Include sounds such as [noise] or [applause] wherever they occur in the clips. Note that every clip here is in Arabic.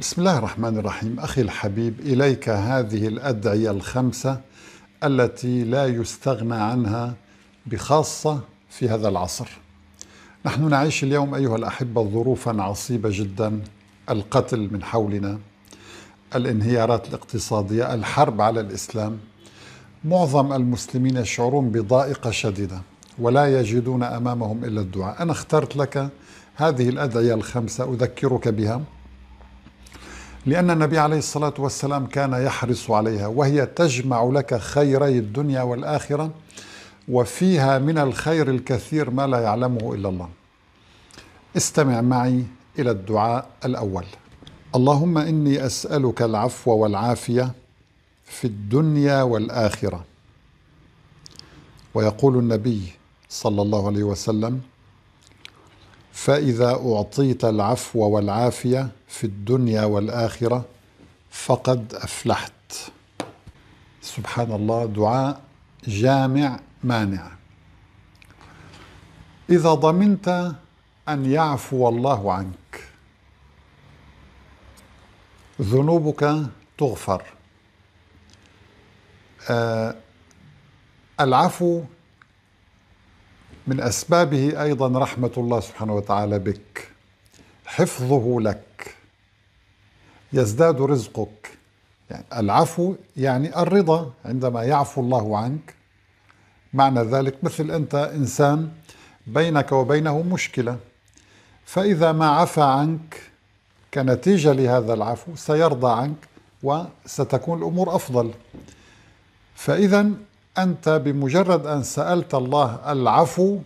بسم الله الرحمن الرحيم أخي الحبيب إليك هذه الأدعية الخمسة التي لا يستغنى عنها بخاصة في هذا العصر نحن نعيش اليوم أيها الأحبة ظروفا عصيبة جدا القتل من حولنا الانهيارات الاقتصادية الحرب على الإسلام معظم المسلمين يشعرون بضائقة شديدة ولا يجدون أمامهم إلا الدعاء أنا اخترت لك هذه الأدعية الخمسة أذكرك بها لأن النبي عليه الصلاة والسلام كان يحرص عليها وهي تجمع لك خيري الدنيا والآخرة وفيها من الخير الكثير ما لا يعلمه إلا الله استمع معي إلى الدعاء الأول اللهم إني أسألك العفو والعافية في الدنيا والآخرة ويقول النبي صلى الله عليه وسلم فإذا أعطيت العفو والعافية في الدنيا والآخرة فقد أفلحت سبحان الله دعاء جامع مانع إذا ضمنت أن يعفو الله عنك ذنوبك تغفر آه العفو من اسبابه ايضا رحمه الله سبحانه وتعالى بك حفظه لك يزداد رزقك يعني العفو يعني الرضا عندما يعفو الله عنك معنى ذلك مثل انت انسان بينك وبينه مشكله فاذا ما عفى عنك كنتيجه لهذا العفو سيرضى عنك وستكون الامور افضل فاذا أنت بمجرد أن سألت الله العفو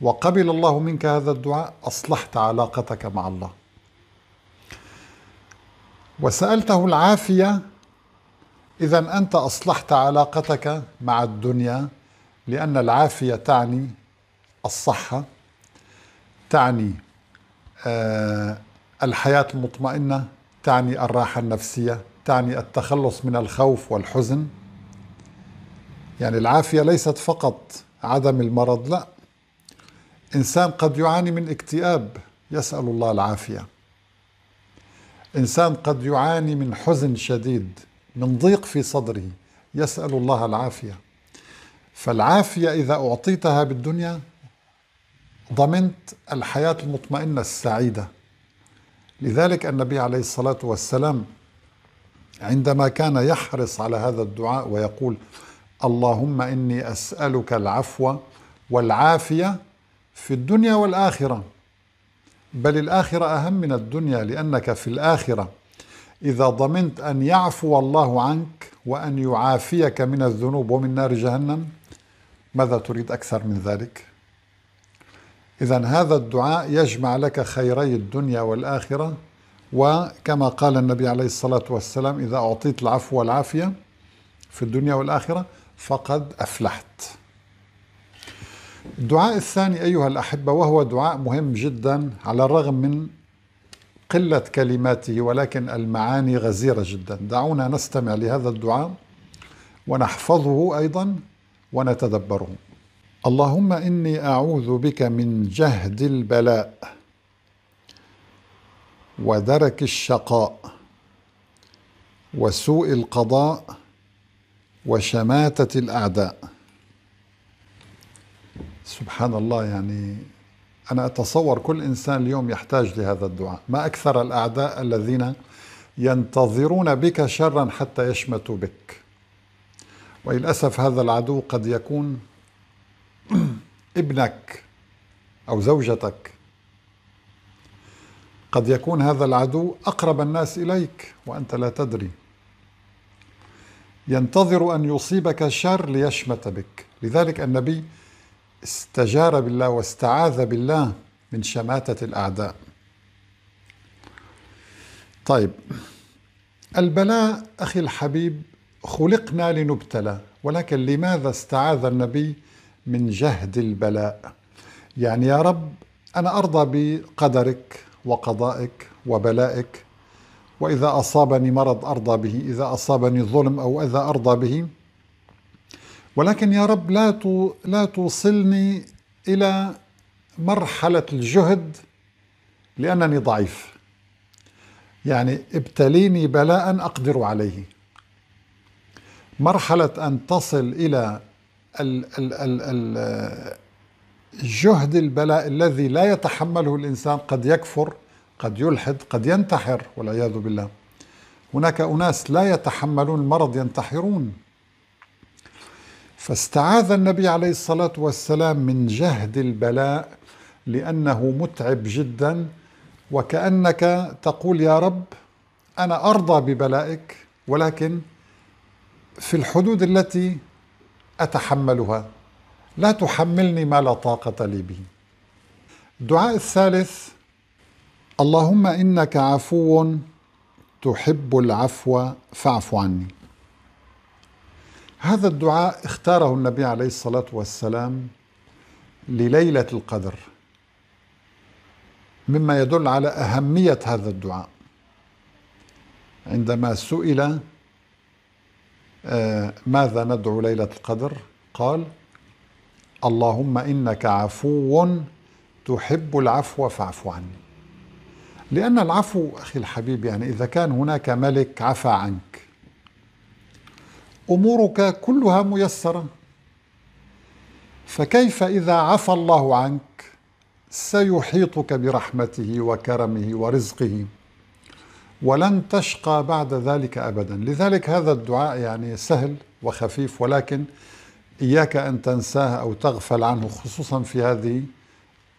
وقبل الله منك هذا الدعاء أصلحت علاقتك مع الله وسألته العافية إذا أنت أصلحت علاقتك مع الدنيا لأن العافية تعني الصحة تعني آه، الحياة المطمئنة تعني الراحة النفسية تعني التخلص من الخوف والحزن يعني العافية ليست فقط عدم المرض لا إنسان قد يعاني من اكتئاب يسأل الله العافية إنسان قد يعاني من حزن شديد من ضيق في صدره يسأل الله العافية فالعافية إذا أعطيتها بالدنيا ضمنت الحياة المطمئنة السعيدة لذلك النبي عليه الصلاة والسلام عندما كان يحرص على هذا الدعاء ويقول اللهم اني اسالك العفو والعافيه في الدنيا والاخره بل الاخره اهم من الدنيا لانك في الاخره اذا ضمنت ان يعفو الله عنك وان يعافيك من الذنوب ومن نار جهنم ماذا تريد اكثر من ذلك اذا هذا الدعاء يجمع لك خيري الدنيا والاخره وكما قال النبي عليه الصلاه والسلام اذا اعطيت العفو والعافيه في الدنيا والاخره فقد أفلحت الدعاء الثاني أيها الأحبة وهو دعاء مهم جدا على الرغم من قلة كلماته ولكن المعاني غزيرة جدا دعونا نستمع لهذا الدعاء ونحفظه أيضا ونتدبره اللهم إني أعوذ بك من جهد البلاء ودرك الشقاء وسوء القضاء وشماتة الأعداء سبحان الله يعني أنا أتصور كل إنسان اليوم يحتاج لهذا الدعاء ما أكثر الأعداء الذين ينتظرون بك شرا حتى يشمتوا بك وللأسف هذا العدو قد يكون [clears throat] ابنك أو زوجتك قد يكون هذا العدو أقرب الناس إليك وأنت لا تدري ينتظر أن يصيبك الشر ليشمت بك لذلك النبي استجار بالله واستعاذ بالله من شماتة الأعداء طيب البلاء أخي الحبيب خلقنا لنبتلى ولكن لماذا استعاذ النبي من جهد البلاء يعني يا رب أنا أرضى بقدرك وقضائك وبلائك وإذا أصابني مرض أرضى به إذا أصابني ظلم أو أذى أرضى به ولكن يا رب لا لا توصلني إلى مرحلة الجهد لأنني ضعيف يعني ابتليني بلاء أقدر عليه مرحلة أن تصل إلى الجهد جهد البلاء الذي لا يتحمله الإنسان قد يكفر قد يلحد قد ينتحر والعياذ بالله هناك أناس لا يتحملون المرض ينتحرون فاستعاذ النبي عليه الصلاة والسلام من جهد البلاء لأنه متعب جدا وكأنك تقول يا رب أنا أرضى ببلائك ولكن في الحدود التي أتحملها لا تحملني ما لا طاقة لي به الدعاء الثالث اللهم انك عفو تحب العفو فاعف عني هذا الدعاء اختاره النبي عليه الصلاه والسلام لليله القدر مما يدل على اهميه هذا الدعاء عندما سئل آه، ماذا ندعو ليله القدر قال اللهم انك عفو تحب العفو فاعف عني لأن العفو أخي الحبيب يعني إذا كان هناك ملك عفى عنك أمورك كلها ميسرة فكيف إذا عفى الله عنك سيحيطك برحمته وكرمه ورزقه ولن تشقى بعد ذلك أبدا لذلك هذا الدعاء يعني سهل وخفيف ولكن إياك أن تنساه أو تغفل عنه خصوصا في هذه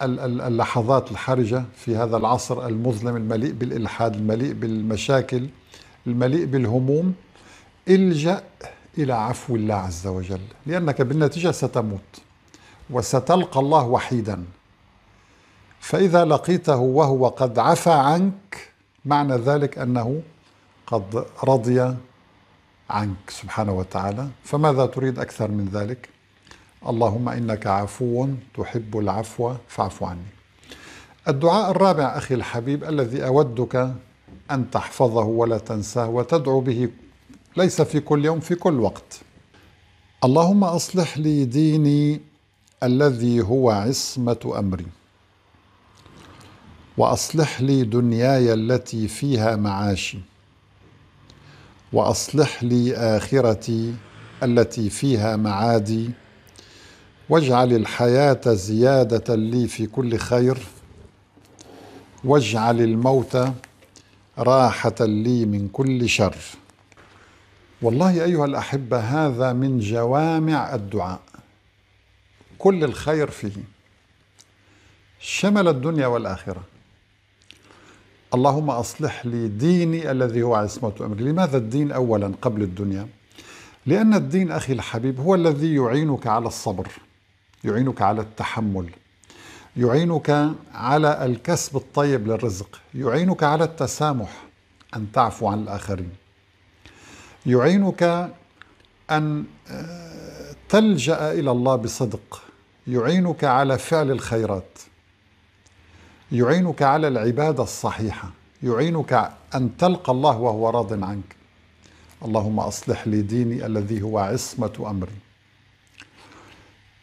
اللحظات الحرجة في هذا العصر المظلم المليء بالإلحاد المليء بالمشاكل المليء بالهموم الجأ إلى عفو الله عز وجل لأنك بالنتيجة ستموت وستلقى الله وحيدا فإذا لقيته وهو قد عفى عنك معنى ذلك أنه قد رضي عنك سبحانه وتعالى فماذا تريد أكثر من ذلك اللهم انك عفو تحب العفو فاعف عني. الدعاء الرابع اخي الحبيب الذي اودك ان تحفظه ولا تنساه وتدعو به ليس في كل يوم في كل وقت. اللهم اصلح لي ديني الذي هو عصمه امري. واصلح لي دنياي التي فيها معاشي. واصلح لي اخرتي التي فيها معادي واجعل الحياة زيادة لي في كل خير واجعل الموت راحة لي من كل شر والله أيها الأحبة هذا من جوامع الدعاء كل الخير فيه شمل الدنيا والآخرة اللهم أصلح لي ديني الذي هو عصمة أمري لماذا الدين أولا قبل الدنيا؟ لأن الدين أخي الحبيب هو الذي يعينك على الصبر يعينك على التحمل يعينك على الكسب الطيب للرزق يعينك على التسامح أن تعفو عن الآخرين يعينك أن آه، تلجأ إلى الله بصدق يعينك على فعل الخيرات يعينك على العبادة الصحيحة يعينك أن تلقى الله وهو راض عنك اللهم أصلح لي ديني الذي هو عصمة أمري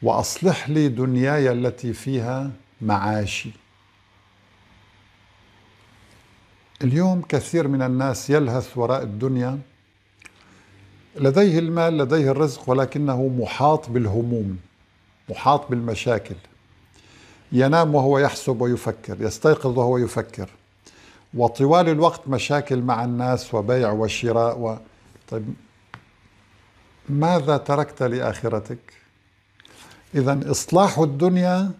واصلح لي دنياي التي فيها معاشي اليوم كثير من الناس يلهث وراء الدنيا لديه المال لديه الرزق ولكنه محاط بالهموم محاط بالمشاكل ينام وهو يحسب ويفكر يستيقظ وهو يفكر وطوال الوقت مشاكل مع الناس وبيع وشراء و... طيب ماذا تركت لآخرتك؟ إذا إصلاح الدنيا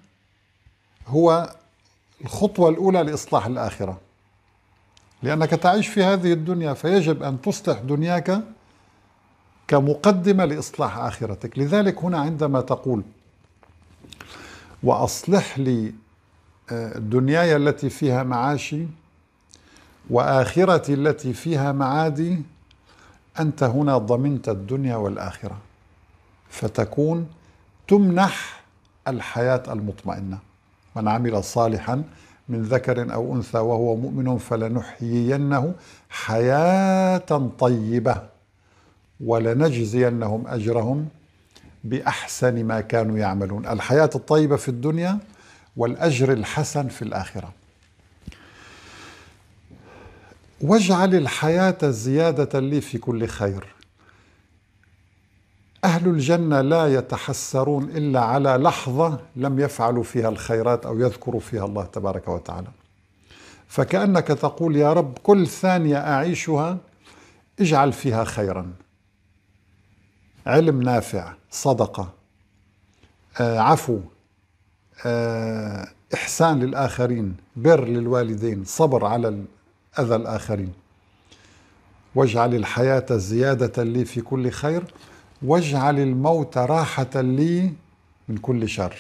هو الخطوة الأولى لإصلاح الآخرة لأنك تعيش في هذه الدنيا فيجب أن تصلح دنياك كمقدمة لإصلاح آخرتك لذلك هنا عندما تقول وأصلح لي آه، دنياي التي فيها معاشي وآخرتي التي فيها معادي أنت هنا ضمنت الدنيا والآخرة فتكون تمنح الحياة المطمئنة من عمل صالحا من ذكر أو أنثى وهو مؤمن فلنحيينه حياة طيبة ولنجزينهم أجرهم بأحسن ما كانوا يعملون الحياة الطيبة في الدنيا والأجر الحسن في الآخرة واجعل الحياة زيادة لي في كل خير أهل الجنة لا يتحسرون إلا على لحظة لم يفعلوا فيها الخيرات أو يذكروا فيها الله تبارك وتعالى فكأنك تقول يا رب كل ثانية أعيشها اجعل فيها خيرا علم نافع صدقة آه، عفو آه، إحسان للآخرين بر للوالدين صبر على أذى الآخرين واجعل الحياة زيادة لي في كل خير واجعل الموت راحة لي من كل شر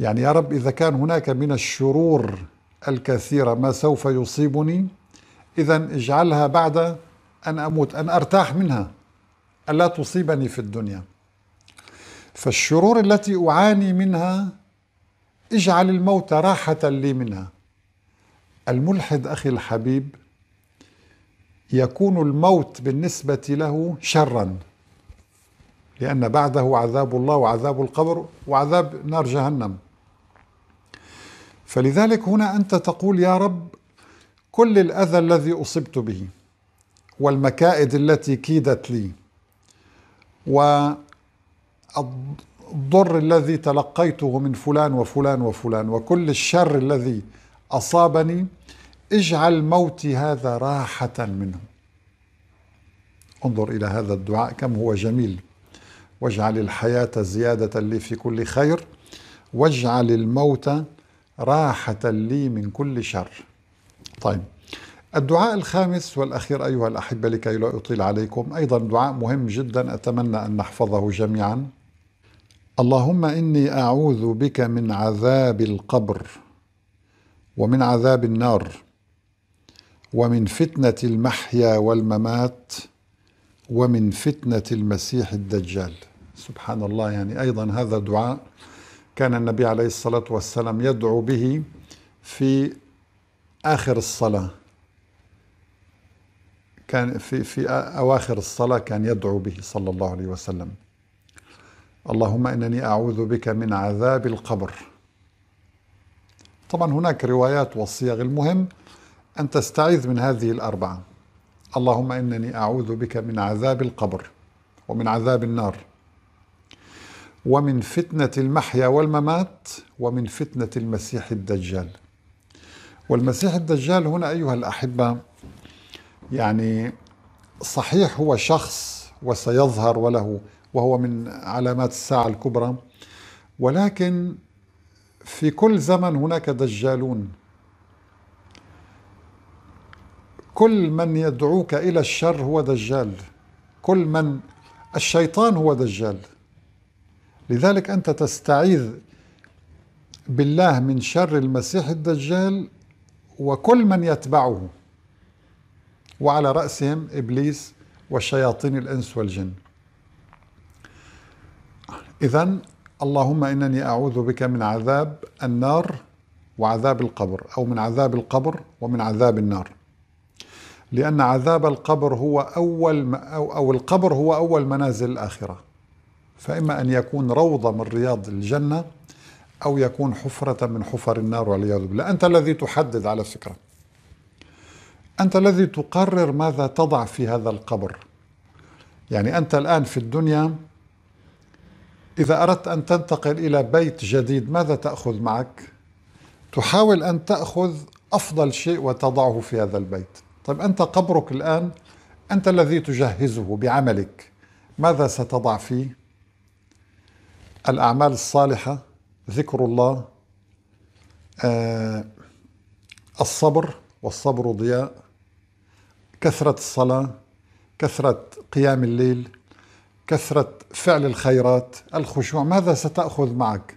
يعني يا رب إذا كان هناك من الشرور الكثيرة ما سوف يصيبني إذا اجعلها بعد أن أموت أن أرتاح منها ألا تصيبني في الدنيا فالشرور التي أعاني منها اجعل الموت راحة لي منها الملحد أخي الحبيب يكون الموت بالنسبة له شرا لأن بعده عذاب الله وعذاب القبر وعذاب نار جهنم فلذلك هنا أنت تقول يا رب كل الأذى الذي أصبت به والمكائد التي كيدت لي والضر الذي تلقيته من فلان وفلان وفلان وكل الشر الذي أصابني اجعل موتي هذا راحة منه انظر إلى هذا الدعاء كم هو جميل واجعل الحياة زيادة لي في كل خير واجعل الموت راحة لي من كل شر طيب الدعاء الخامس والأخير أيها الأحبة لكي لا أطيل عليكم أيضا دعاء مهم جدا أتمنى أن نحفظه جميعا اللهم إني أعوذ بك من عذاب القبر ومن عذاب النار ومن فتنة المحيا والممات ومن فتنة المسيح الدجال سبحان الله يعني أيضا هذا دعاء كان النبي عليه الصلاة والسلام يدعو به في آخر الصلاة كان في في أواخر الصلاة كان يدعو به صلى الله عليه وسلم اللهم إنني أعوذ بك من عذاب القبر طبعا هناك روايات والصيغ المهم أن تستعيذ من هذه الأربعة اللهم إنني أعوذ بك من عذاب القبر ومن عذاب النار ومن فتنة المحيا والممات ومن فتنة المسيح الدجال والمسيح الدجال هنا أيها الأحبة يعني صحيح هو شخص وسيظهر وله وهو من علامات الساعة الكبرى ولكن في كل زمن هناك دجالون كل من يدعوك إلى الشر هو دجال كل من الشيطان هو دجال لذلك أنت تستعيذ بالله من شر المسيح الدجال وكل من يتبعه وعلى رأسهم إبليس وشياطين الإنس والجن إذا اللهم إنني أعوذ بك من عذاب النار وعذاب القبر أو من عذاب القبر ومن عذاب النار لأن عذاب القبر هو أول أو, أو القبر هو أول منازل الآخرة فإما أن يكون روضة من رياض الجنة أو يكون حفرة من حفر النار والعياذ بالله أنت الذي تحدد على فكرة أنت الذي تقرر ماذا تضع في هذا القبر يعني أنت الآن في الدنيا إذا أردت أن تنتقل إلى بيت جديد ماذا تأخذ معك؟ تحاول أن تأخذ أفضل شيء وتضعه في هذا البيت طيب أنت قبرك الآن أنت الذي تجهزه بعملك ماذا ستضع فيه؟ الأعمال الصالحة ذكر الله آه، الصبر والصبر ضياء كثرة الصلاة كثرة قيام الليل كثرة فعل الخيرات الخشوع ماذا ستأخذ معك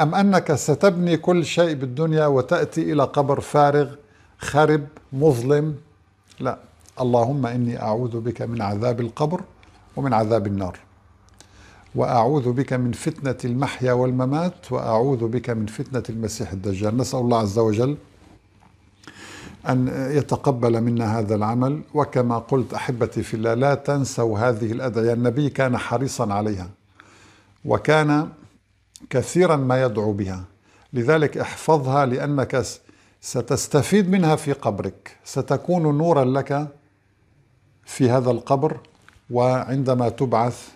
أم أنك ستبني كل شيء بالدنيا وتأتي إلى قبر فارغ خرب مظلم لا اللهم إني أعوذ بك من عذاب القبر ومن عذاب النار واعوذ بك من فتنه المحيا والممات واعوذ بك من فتنه المسيح الدجال نسال الله عز وجل ان يتقبل منا هذا العمل وكما قلت احبتي في الله لا تنسوا هذه الادعيه النبي كان حريصا عليها وكان كثيرا ما يدعو بها لذلك احفظها لانك ستستفيد منها في قبرك ستكون نورا لك في هذا القبر وعندما تبعث